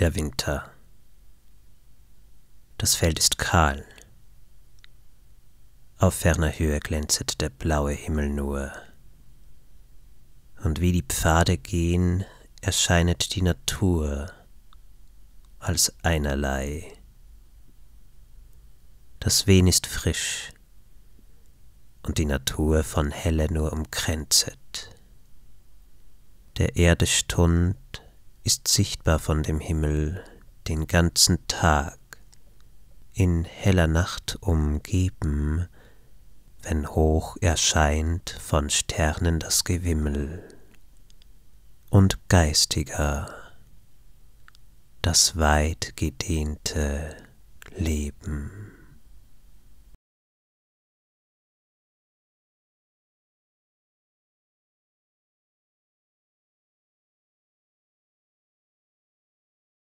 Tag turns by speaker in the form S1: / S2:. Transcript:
S1: der Winter. Das Feld ist kahl. Auf ferner Höhe glänzet der blaue Himmel nur. Und wie die Pfade gehen, erscheinet die Natur als einerlei. Das Wehen ist frisch und die Natur von Helle nur umkränzet. Der Erde stund ist sichtbar von dem Himmel den ganzen Tag, in heller Nacht umgeben, wenn hoch erscheint von Sternen das Gewimmel. Und geistiger, das weit gedehnte Leben.